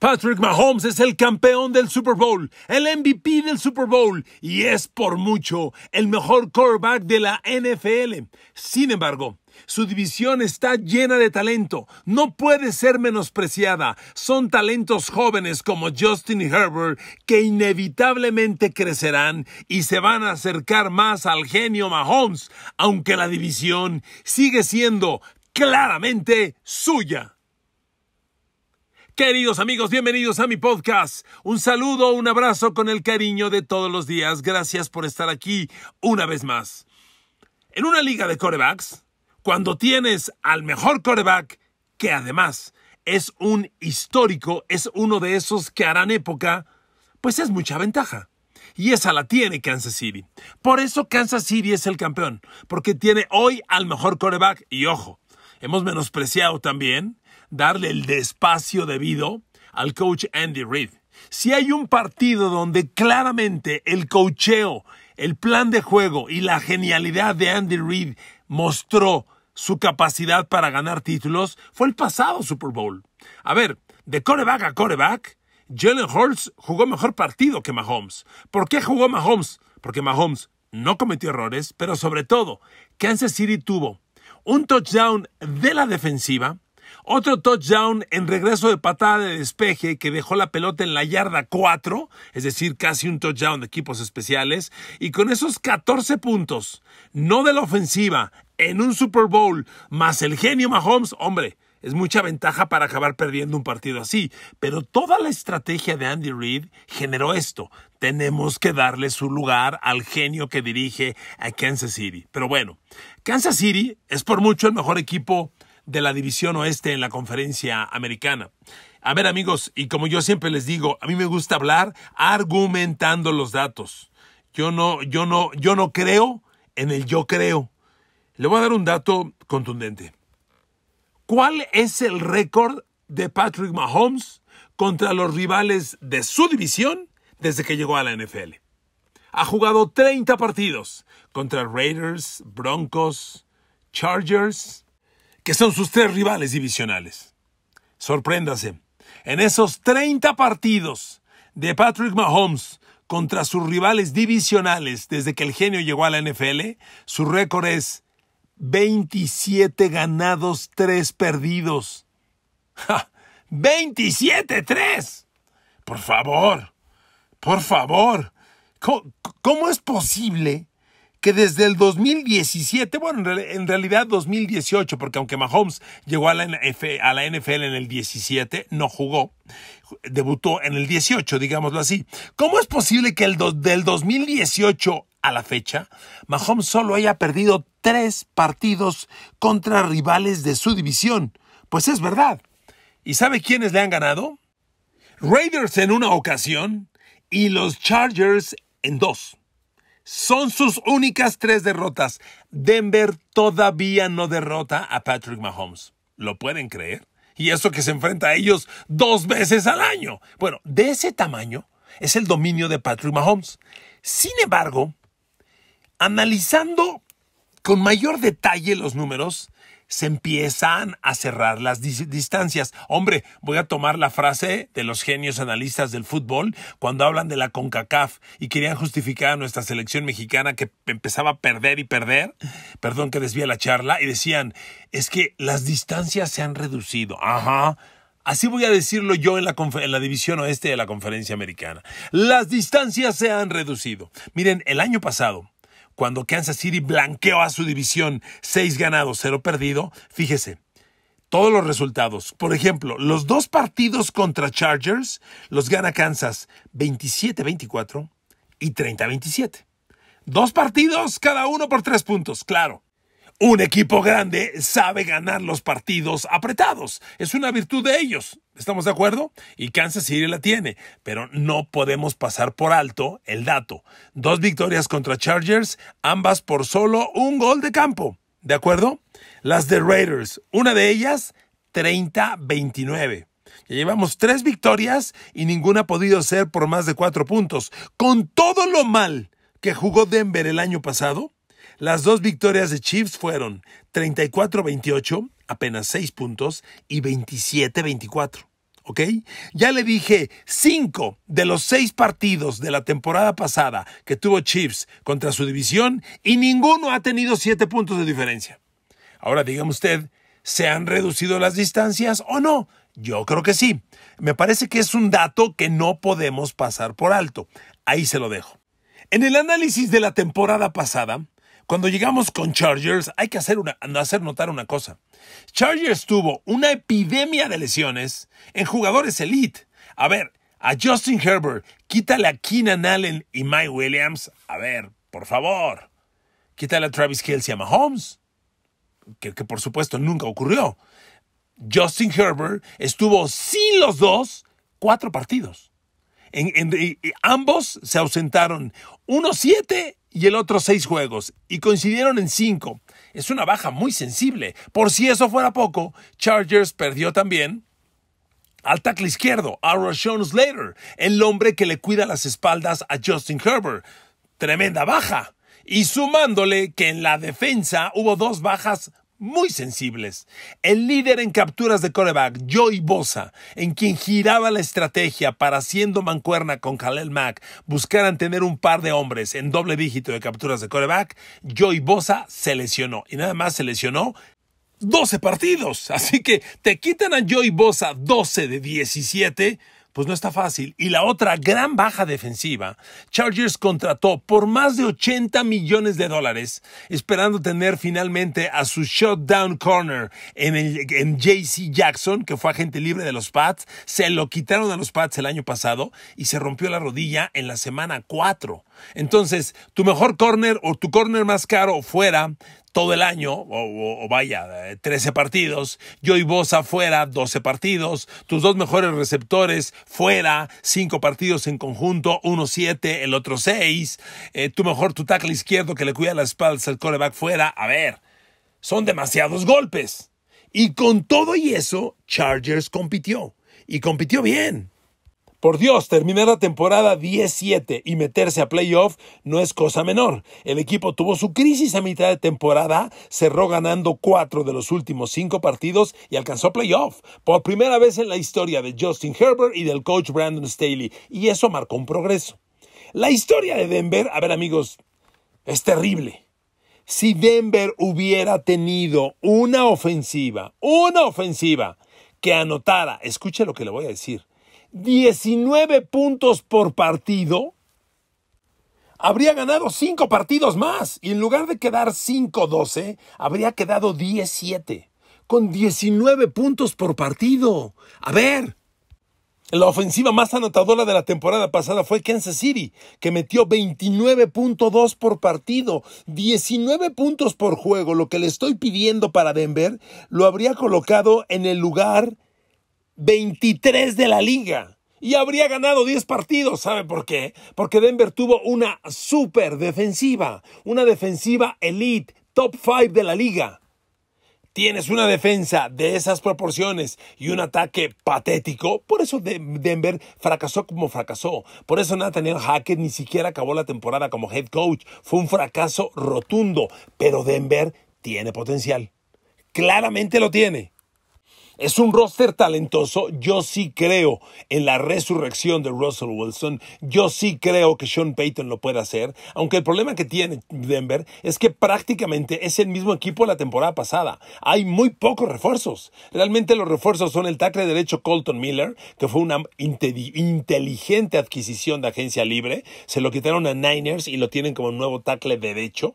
Patrick Mahomes es el campeón del Super Bowl, el MVP del Super Bowl y es por mucho el mejor quarterback de la NFL. Sin embargo, su división está llena de talento, no puede ser menospreciada. Son talentos jóvenes como Justin Herbert que inevitablemente crecerán y se van a acercar más al genio Mahomes, aunque la división sigue siendo claramente suya. Queridos amigos, bienvenidos a mi podcast. Un saludo, un abrazo con el cariño de todos los días. Gracias por estar aquí una vez más. En una liga de corebacks, cuando tienes al mejor coreback, que además es un histórico, es uno de esos que harán época, pues es mucha ventaja. Y esa la tiene Kansas City. Por eso Kansas City es el campeón, porque tiene hoy al mejor coreback y ojo, hemos menospreciado también darle el despacio debido al coach Andy Reid. Si hay un partido donde claramente el coacheo, el plan de juego y la genialidad de Andy Reid mostró su capacidad para ganar títulos, fue el pasado Super Bowl. A ver, de coreback a coreback, Jalen Hurts jugó mejor partido que Mahomes. ¿Por qué jugó Mahomes? Porque Mahomes no cometió errores, pero sobre todo, Kansas City tuvo un touchdown de la defensiva, otro touchdown en regreso de patada de despeje que dejó la pelota en la yarda 4, es decir, casi un touchdown de equipos especiales. Y con esos 14 puntos, no de la ofensiva, en un Super Bowl, más el genio Mahomes, hombre, es mucha ventaja para acabar perdiendo un partido así, pero toda la estrategia de Andy Reid generó esto. Tenemos que darle su lugar al genio que dirige a Kansas City. Pero bueno, Kansas City es por mucho el mejor equipo de la División Oeste en la Conferencia Americana. A ver amigos, y como yo siempre les digo, a mí me gusta hablar argumentando los datos. Yo no, yo no, yo no creo en el yo creo. Le voy a dar un dato contundente. ¿Cuál es el récord de Patrick Mahomes contra los rivales de su división desde que llegó a la NFL? Ha jugado 30 partidos contra Raiders, Broncos, Chargers, que son sus tres rivales divisionales. Sorpréndase, en esos 30 partidos de Patrick Mahomes contra sus rivales divisionales desde que el genio llegó a la NFL, su récord es 27 ganados, 3 perdidos. ¡Ja! ¡27-3! Por favor, por favor. ¿Cómo, es posible que desde el 2017, bueno, en realidad 2018, porque aunque Mahomes llegó a la, NFL en el 17, no jugó, debutó en el 18, digámoslo así. ¿Cómo es posible que el del 2018 a la fecha, Mahomes solo haya perdido tres partidos contra rivales de su división? Pues es verdad. ¿Y sabe quiénes le han ganado? Raiders en una ocasión y los Chargers en dos. Son sus únicas tres derrotas. Denver todavía no derrota a Patrick Mahomes. ¿Lo pueden creer? Y eso que se enfrenta a ellos dos veces al año. Bueno, de ese tamaño es el dominio de Patrick Mahomes. Sin embargo, analizando con mayor detalle los números, se empiezan a cerrar las distancias. Hombre, voy a tomar la frase de los genios analistas del fútbol cuando hablan de la CONCACAF y querían justificar a nuestra selección mexicana que empezaba a perder y perder, perdón que desvía la charla, y decían, es que las distancias se han reducido. Ajá. Así voy a decirlo yo en la, en la, división oeste de la conferencia americana. Las distancias se han reducido. Miren, el año pasado, cuando Kansas City blanqueó a su división, 6 ganados, 0 perdido, fíjese, todos los resultados. Por ejemplo, los dos partidos contra Chargers los gana Kansas 27-24 y 30-27. Dos partidos, cada uno por tres puntos, claro. Un equipo grande sabe ganar los partidos apretados. Es una virtud de ellos. ¿Estamos de acuerdo? Y Kansas City la tiene, pero no podemos pasar por alto el dato. Dos victorias contra Chargers, ambas por solo un gol de campo. ¿De acuerdo? Las de Raiders, una de ellas 30-29. llevamos tres victorias y ninguna ha podido ser por más de cuatro puntos. Con todo lo mal que jugó Denver el año pasado, las dos victorias de Chiefs fueron 34-28, apenas 6 puntos, y 27-24. ¿Ok? Ya le dije, 5 de los 6 partidos de la temporada pasada que tuvo Chiefs contra su división y ninguno ha tenido 7 puntos de diferencia. Ahora dígame usted, ¿se han reducido las distancias o no? Yo creo que sí. Me parece que es un dato que no podemos pasar por alto. Ahí se lo dejo. En el análisis de la temporada pasada, cuando llegamos con Chargers, hay que hacer, una, hacer notar una cosa. Chargers tuvo una epidemia de lesiones en jugadores elite. A ver, a Justin Herbert, quítale a Keenan Allen y Mike Williams. A ver, por favor. Quítale a Travis Hill y a Mahomes. Que, que por supuesto nunca ocurrió. Justin Herbert estuvo sin los dos cuatro partidos ambos se ausentaron. Uno siete y el otro seis juegos. Y coincidieron en cinco. Es una baja muy sensible. Por si eso fuera poco, Chargers perdió también al tackle izquierdo, a Rashawn Slater, el hombre que le cuida las espaldas a Justin Herbert. Tremenda baja. Y sumándole que en la defensa hubo dos bajas muy sensibles. El líder en capturas de coreback, Joey Bosa, en quien giraba la estrategia para haciendo mancuerna con Khalil Mack, buscaran tener un par de hombres en doble dígito de capturas de coreback, Joey Bosa se lesionó. Y nada más se lesionó 12 partidos. Así que te quitan a Joey Bosa 12 de 17 pues no está fácil. Y la otra gran baja defensiva, Chargers contrató por más de 80 millones de dólares, esperando tener finalmente a su shutdown corner en, el, JC Jackson, que fue agente libre de los Pats. Se lo quitaron a los Pats el año pasado y se rompió la rodilla en la semana 4. Entonces, tu mejor corner o tu corner más caro fuera, todo el año, o, vaya, 13 eh, partidos, yo y Bosa afuera, 12 partidos, tus dos mejores receptores fuera, 5 partidos en conjunto, uno 7, el otro 6, eh, tu mejor, tu tackle izquierdo que le cuida la espalda al coreback fuera, a ver, son demasiados golpes. Y con todo y eso, Chargers compitió, y compitió bien. Por Dios, terminar la temporada 10 y meterse a playoff no es cosa menor. El equipo tuvo su crisis a mitad de temporada, cerró ganando cuatro de los últimos cinco partidos y alcanzó playoff, por primera vez en la historia de Justin Herbert y del coach Brandon Staley, y eso marcó un progreso. La historia de Denver, a ver amigos, es terrible. Si Denver hubiera tenido una ofensiva, una ofensiva que anotara, escuche lo que le voy a decir 19 puntos por partido, habría ganado 5 partidos más y en lugar de quedar 5-12, habría quedado 17, con 19 puntos por partido. A ver. La ofensiva más anotadora de la temporada pasada fue Kansas City, que metió 29.2 por partido, 19 puntos por juego. Lo que le estoy pidiendo para Denver lo habría colocado en el lugar 23 de la liga. Y habría ganado 10 partidos, ¿sabe por qué? Porque Denver tuvo una super defensiva, una defensiva elite, top 5 de la liga. Tienes una defensa de esas proporciones y un ataque patético. Por eso Denver fracasó como fracasó. Por eso Nathaniel Hackett ni siquiera acabó la temporada como head coach. Fue un fracaso rotundo. Pero Denver tiene potencial. Claramente lo tiene. Es un roster talentoso. Yo sí creo en la resurrección de Russell Wilson. Yo sí creo que Sean Payton lo puede hacer. Aunque el problema que tiene Denver es que prácticamente es el mismo equipo de la temporada pasada. Hay muy pocos refuerzos. Realmente los refuerzos son el tackle derecho Colton Miller, que fue una inteligente adquisición de agencia libre. Se lo quitaron a Niners y lo tienen como nuevo tackle derecho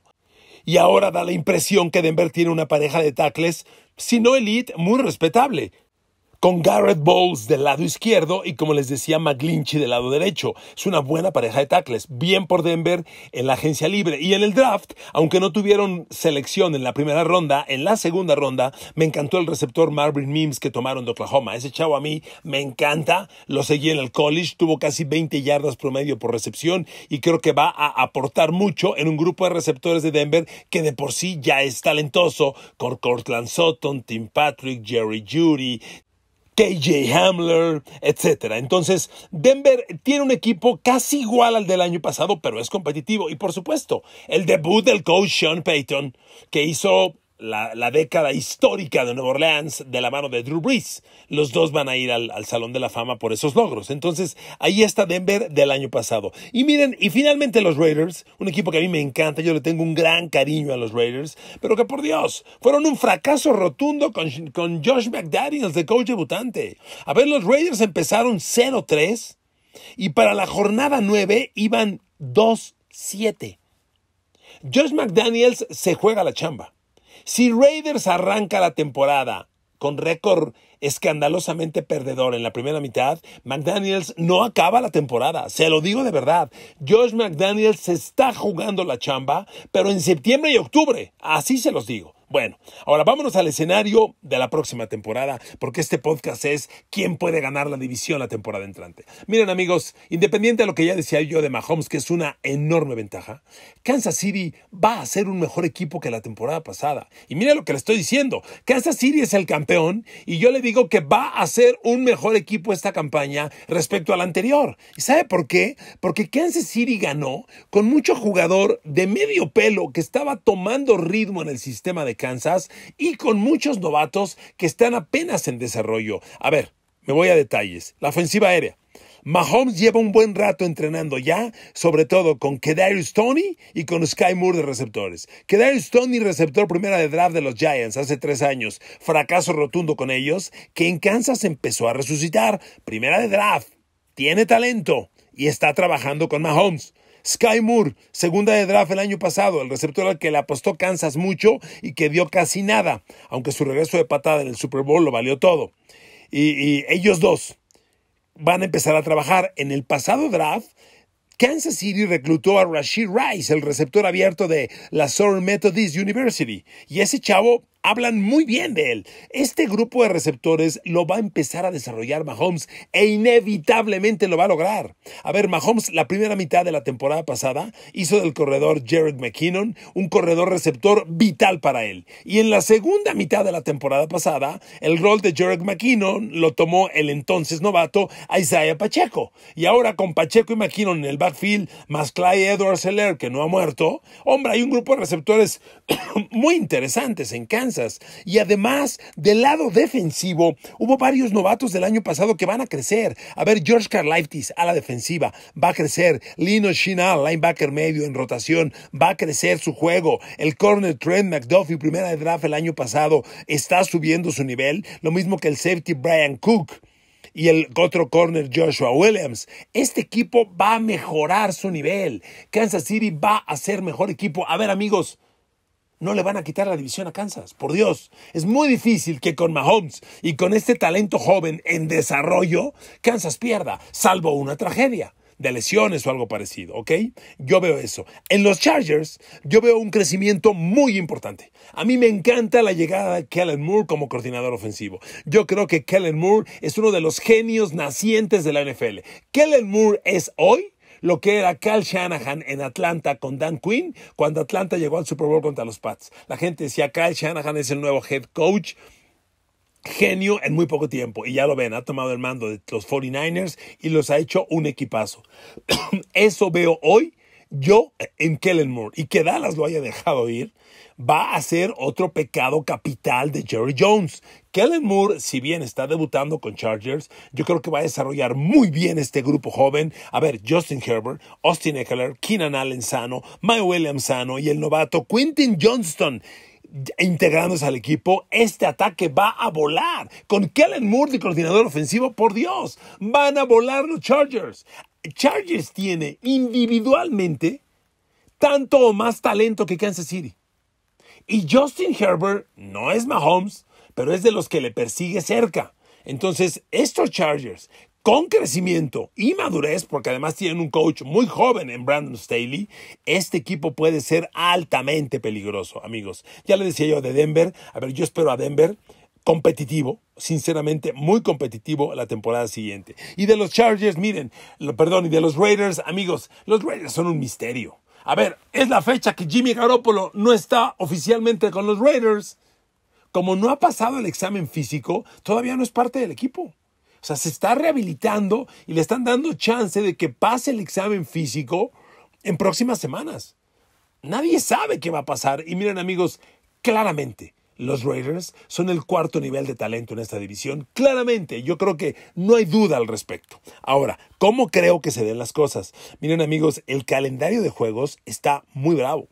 y ahora da la impresión que Denver tiene una pareja de tackles, si no elite, muy respetable con Garrett Bowles del lado izquierdo y como les decía McGlinchy del lado derecho. Es una buena pareja de tackles, bien por Denver en la agencia libre y en el draft, aunque no tuvieron selección en la primera ronda, en la segunda ronda me encantó el receptor Marvin Mims que tomaron de Oklahoma. Ese chavo a mí me encanta, lo seguí en el college, tuvo casi 20 yardas promedio por recepción y creo que va a aportar mucho en un grupo de receptores de Denver que de por sí ya es talentoso, con Cortland Sutton, Tim Patrick, Jerry Judy, KJ Hamler, etc. Entonces, Denver tiene un equipo casi igual al del año pasado, pero es competitivo. Y por supuesto, el debut del coach Sean Payton, que hizo la, década histórica de Nueva Orleans de la mano de Drew Brees. Los dos van a ir al, Salón de la Fama por esos logros. Entonces, ahí está Denver del año pasado. Y miren, y finalmente los Raiders, un equipo que a mí me encanta, yo le tengo un gran cariño a los Raiders, pero que por Dios, fueron un fracaso rotundo con, con Josh McDaniels, de coach debutante. A ver, los Raiders empezaron 0-3 y para la jornada 9 iban 2-7. Josh McDaniels se juega la chamba. Si Raiders arranca la temporada con récord escandalosamente perdedor en la primera mitad, McDaniels no acaba la temporada, se lo digo de verdad. Josh McDaniels se está jugando la chamba, pero en septiembre y octubre, así se los digo. Bueno, ahora vámonos al escenario de la próxima temporada, porque este podcast es quién puede ganar la división la temporada entrante. Miren amigos, independiente de lo que ya decía yo de Mahomes, que es una enorme ventaja, Kansas City va a ser un mejor equipo que la temporada pasada. Y miren lo que le estoy diciendo, Kansas City es el campeón y yo le digo que va a ser un mejor equipo esta campaña respecto a la anterior. ¿Y sabe por qué? Porque Kansas City ganó con mucho jugador de medio pelo que estaba tomando ritmo en el sistema de Kansas y con muchos novatos que están apenas en desarrollo. A ver, me voy a detalles. La ofensiva aérea. Mahomes lleva un buen rato entrenando ya, sobre todo con Kedarius Tony y con Sky Moore de receptores. Kedarius Tony, receptor primera de draft de los Giants hace tres años, fracaso rotundo con ellos, que en Kansas empezó a resucitar. Primera de draft, tiene talento y está trabajando con Mahomes. Sky Moore, segunda de draft el año pasado, el receptor al que le apostó Kansas mucho y que dio casi nada, aunque su regreso de patada en el Super Bowl lo valió todo. Y, ellos dos van a empezar a trabajar. En el pasado draft, Kansas City reclutó a Rashid Rice, el receptor abierto de la Southern Methodist University, y ese chavo hablan muy bien de él. Este grupo de receptores lo va a empezar a desarrollar Mahomes e inevitablemente lo va a lograr. A ver, Mahomes la primera mitad de la temporada pasada hizo del corredor Jared McKinnon un corredor receptor vital para él. Y en la segunda mitad de la temporada pasada, el rol de Jared McKinnon lo tomó el entonces novato Isaiah Pacheco. Y ahora con Pacheco y McKinnon en el backfield, más Clyde Edwards Heller, que no ha muerto, hombre, hay un grupo de receptores muy interesantes en Kansas. Y además, del lado defensivo, hubo varios novatos del año pasado que van a crecer. A ver, George Karlaitis a la defensiva va a crecer. Lino Shinal, linebacker medio en rotación, va a crecer su juego. El corner Trent McDuffie, primera de draft el año pasado, está subiendo su nivel. Lo mismo que el safety Brian Cook y el otro corner Joshua Williams. Este equipo va a mejorar su nivel. Kansas City va a ser mejor equipo. A ver amigos, no le van a quitar la división a Kansas, por Dios. Es muy difícil que con Mahomes y con este talento joven en desarrollo, Kansas pierda, salvo una tragedia de lesiones o algo parecido, ¿ok? Yo veo eso. En los Chargers, yo veo un crecimiento muy importante. A mí me encanta la llegada de Kellen Moore como coordinador ofensivo. Yo creo que Kellen Moore es uno de los genios nacientes de la NFL. Kellen Moore es hoy lo que era Kyle Shanahan en Atlanta con Dan Quinn cuando Atlanta llegó al Super Bowl contra los Pats. La gente decía, Kyle Shanahan es el nuevo head coach genio en muy poco tiempo. Y ya lo ven, ha tomado el mando de los 49ers y los ha hecho un equipazo. Eso veo hoy yo en Kellen Moore, y que Dallas lo haya dejado ir, va a ser otro pecado capital de Jerry Jones. Kellen Moore, si bien está debutando con Chargers, yo creo que va a desarrollar muy bien este grupo joven. A ver, Justin Herbert, Austin Eckler, Keenan Allen Sano, Mike Williams Sano y el novato Quentin Johnston integrándose al equipo, este ataque va a volar. Con Kellen Moore de coordinador ofensivo, por Dios, van a volar los Chargers. Chargers tiene individualmente tanto o más talento que Kansas City. Y Justin Herbert no es Mahomes, pero es de los que le persigue cerca. Entonces, estos Chargers con crecimiento y madurez, porque además tienen un coach muy joven en Brandon Staley, este equipo puede ser altamente peligroso, amigos. Ya le decía yo de Denver, a ver, yo espero a Denver competitivo, sinceramente muy competitivo la temporada siguiente. Y de los Chargers, miren, perdón, y de los Raiders, amigos, los Raiders son un misterio. A ver, es la fecha que Jimmy Garoppolo no está oficialmente con los Raiders. Como no ha pasado el examen físico, todavía no es parte del equipo. O sea, se está rehabilitando y le están dando chance de que pase el examen físico en próximas semanas. Nadie sabe qué va a pasar. Y miren amigos, claramente, los Raiders son el cuarto nivel de talento en esta división. Claramente, yo creo que no hay duda al respecto. Ahora, ¿cómo creo que se den las cosas? Miren amigos, el calendario de juegos está muy bravo.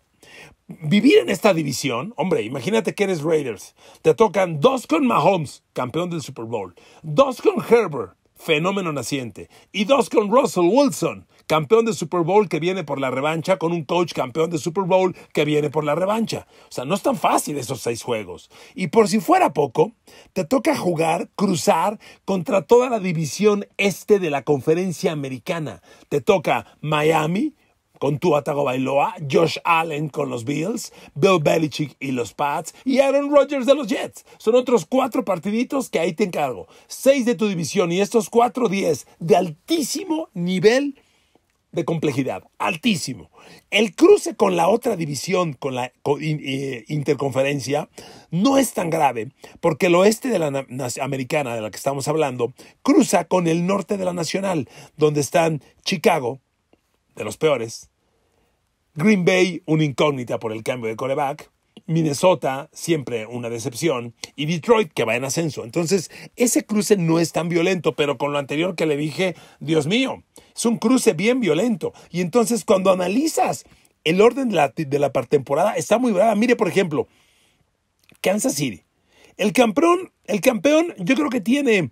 Vivir en esta división, hombre, imagínate que eres Raiders. Te tocan dos con Mahomes, campeón del Super Bowl, dos con Herbert, fenómeno naciente, y dos con Russell Wilson, campeón de Super Bowl que viene por la revancha con un coach campeón de Super Bowl que viene por la revancha. O sea, no es tan fácil esos seis juegos. Y por si fuera poco, te toca jugar, cruzar contra toda la división este de la conferencia americana. Te toca Miami, con Atago Bailoa, Josh Allen con los Bills, Bill Belichick y los Pats y Aaron Rodgers de los Jets. Son otros cuatro partiditos que ahí te encargo. Seis de tu división y estos cuatro, diez de altísimo nivel de complejidad, altísimo. El cruce con la otra división, con la eh, interconferencia, no es tan grave porque el oeste de la americana de la que estamos hablando cruza con el norte de la nacional, donde están Chicago, de los peores, Green Bay, una incógnita por el cambio de coreback, Minnesota, siempre una decepción, y Detroit, que va en ascenso. Entonces, ese cruce no es tan violento, pero con lo anterior que le dije, Dios mío, es un cruce bien violento. Y entonces, cuando analizas el orden de la, de temporada, está muy brava. Mire, por ejemplo, Kansas City. El campeón, el campeón, yo creo que tiene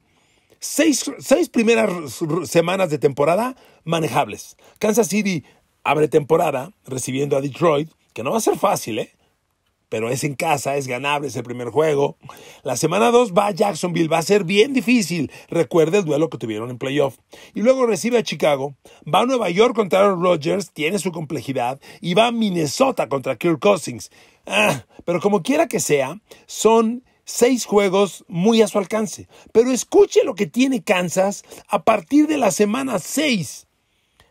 seis, seis primeras semanas de temporada manejables. Kansas City abre temporada recibiendo a Detroit, que no va a ser fácil, ¿eh? pero es en casa, es ganable, es el primer juego. La semana 2 va a Jacksonville, va a ser bien difícil. Recuerde el duelo que tuvieron en playoff. Y luego recibe a Chicago, va a Nueva York contra Aaron Rodgers, tiene su complejidad, y va a Minnesota contra Kirk Cousins. Ah, pero como quiera que sea, son seis juegos muy a su alcance. Pero escuche lo que tiene Kansas a partir de la semana 6.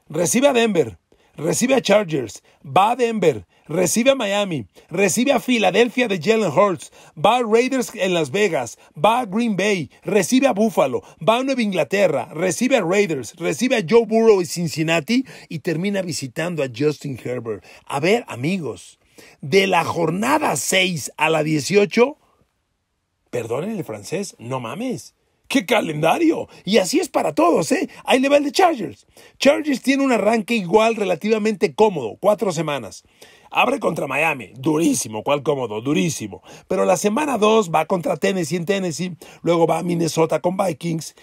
Recibe a Denver, recibe a Chargers, va a Denver, recibe a Miami, recibe a Filadelfia de Jalen Hurts, va a Raiders en Las Vegas, va a Green Bay, recibe a Buffalo, va a Nueva Inglaterra, recibe a Raiders, recibe a Joe Burrow y Cincinnati y termina visitando a Justin Herbert. A ver, amigos, de la jornada 6 a la 18, perdonen el francés, no mames. ¡Qué calendario! Y así es para todos, ¿eh? Hay nivel de Chargers. Chargers tiene un arranque igual relativamente cómodo, cuatro semanas. Abre contra Miami, durísimo, cuál cómodo, durísimo. Pero la semana 2 va contra Tennessee en Tennessee, luego va a Minnesota con Vikings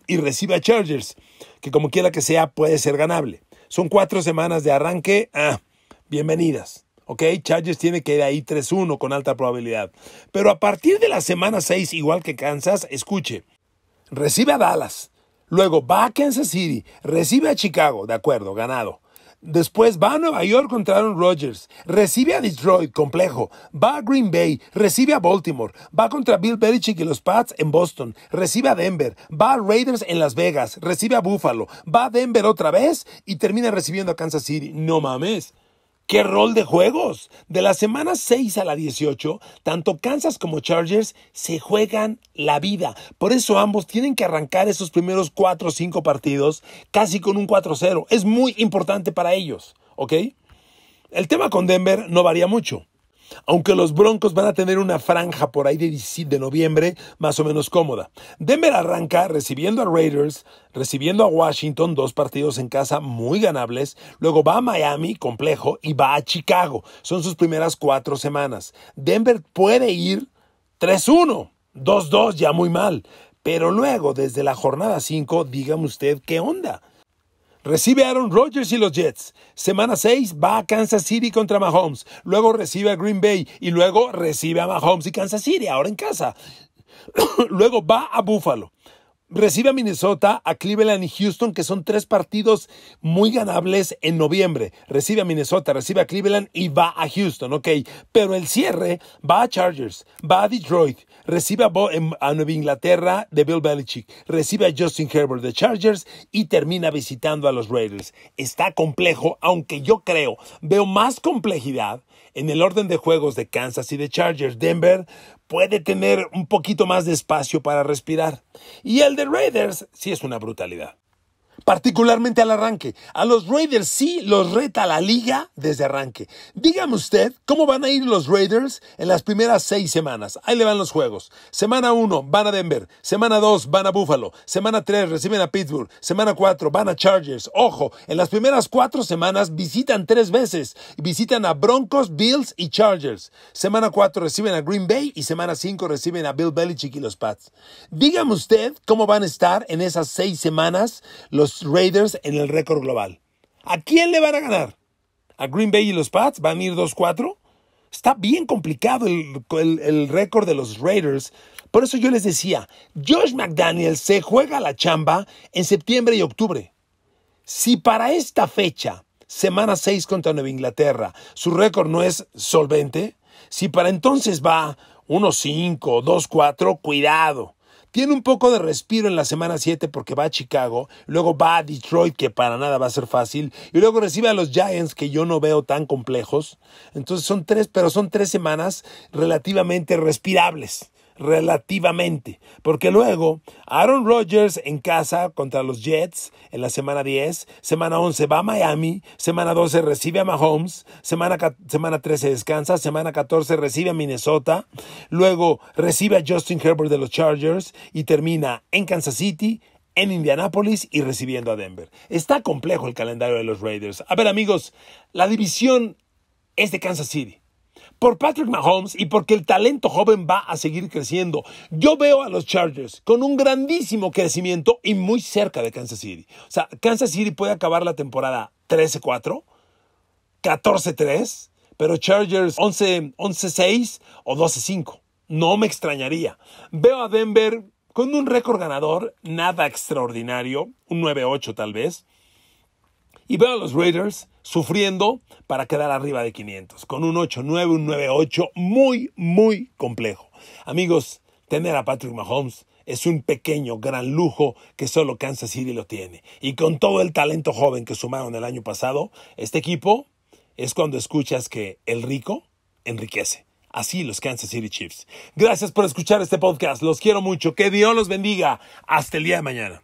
y recibe a Chargers, que como quiera que sea puede ser ganable. Son cuatro semanas de arranque, ah, bienvenidas. ¿ok? Chargers tiene que ir ahí 3-1 con alta probabilidad. Pero a partir de la semana 6, igual que Kansas, escuche, recibe a Dallas, luego va a Kansas City, recibe a Chicago, de acuerdo, ganado. Después va a Nueva York contra Aaron Rodgers, recibe a Detroit, complejo, va a Green Bay, recibe a Baltimore, va contra Bill Belichick y los Pats en Boston, recibe a Denver, va a Raiders en Las Vegas, recibe a Buffalo, va a Denver otra vez y termina recibiendo a Kansas City. No mames. ¡Qué rol de juegos! De la semana 6 a la 18, tanto Kansas como Chargers se juegan la vida. Por eso ambos tienen que arrancar esos primeros 4 o 5 partidos casi con un 4-0. Es muy importante para ellos, ¿ok? El tema con Denver no varía mucho aunque los Broncos van a tener una franja por ahí de, de noviembre más o menos cómoda. Denver arranca recibiendo a Raiders, recibiendo a Washington, dos partidos en casa muy ganables, luego va a Miami, complejo, y va a Chicago. Son sus primeras cuatro semanas. Denver puede ir 3-1, 2-2 ya muy mal. Pero luego, desde la jornada 5, dígame usted qué onda. Recibe a Aaron Rodgers y los Jets. Semana 6 va a Kansas City contra Mahomes. Luego recibe a Green Bay y luego recibe a Mahomes y Kansas City, ahora en casa. luego va a Buffalo. Recibe a Minnesota, a Cleveland y Houston, que son tres partidos muy ganables en noviembre. Recibe a Minnesota, recibe a Cleveland y va a Houston, ok. Pero el cierre va a Chargers, va a Detroit, recibe em, a, Nueva Inglaterra de Bill Belichick, recibe a Justin Herbert de Chargers y termina visitando a los Raiders. Está complejo, aunque yo creo, veo más complejidad en el orden de juegos de Kansas y de Chargers. Denver puede tener un poquito más de espacio para respirar. Y el de Raiders sí es una brutalidad particularmente al arranque. A los Raiders sí los reta la liga desde arranque. Dígame usted cómo van a ir los Raiders en las primeras seis semanas. Ahí le van los juegos. Semana 1 van a Denver, semana 2 van a Buffalo, semana 3 reciben a Pittsburgh, semana 4 van a Chargers. Ojo, en las primeras cuatro semanas visitan tres veces. Visitan a Broncos, Bills y Chargers. Semana 4 reciben a Green Bay y semana 5 reciben a Bill Belichick y los Pats. Dígame usted cómo van a estar en esas seis semanas los Raiders en el récord global. ¿A quién le van a ganar? ¿A Green Bay y los Pats? ¿Van a ir 2-4? Está bien complicado el, récord de los Raiders. Por eso yo les decía, Josh McDaniel se juega la chamba en septiembre y octubre. Si para esta fecha, semana 6 contra Nueva Inglaterra, su récord no es solvente, si para entonces va 1-5, 2-4, cuidado. Tiene un poco de respiro en la semana 7 porque va a Chicago, luego va a Detroit, que para nada va a ser fácil, y luego recibe a los Giants, que yo no veo tan complejos. Entonces son tres, pero son tres semanas relativamente respirables relativamente. Porque luego Aaron Rodgers en casa contra los Jets en la semana 10, semana 11 va a Miami, semana 12 recibe a Mahomes, semana, semana 13 descansa, semana 14 recibe a Minnesota, luego recibe a Justin Herbert de los Chargers y termina en Kansas City, en Indianápolis y recibiendo a Denver. Está complejo el calendario de los Raiders. A ver amigos, la división es de Kansas City por Patrick Mahomes y porque el talento joven va a seguir creciendo. Yo veo a los Chargers con un grandísimo crecimiento y muy cerca de Kansas City. O sea, Kansas City puede acabar la temporada 13-4, 14-3, pero Chargers 11-6 o 12-5. No me extrañaría. Veo a Denver con un récord ganador, nada extraordinario, un 9-8 tal vez. Y veo a los Raiders sufriendo para quedar arriba de 500, con un 8-9, un 9-8 muy, muy complejo. Amigos, tener a Patrick Mahomes es un pequeño, gran lujo que solo Kansas City lo tiene. Y con todo el talento joven que sumaron el año pasado, este equipo es cuando escuchas que el rico enriquece. Así los Kansas City Chiefs. Gracias por escuchar este podcast. Los quiero mucho. Que Dios los bendiga. Hasta el día de mañana.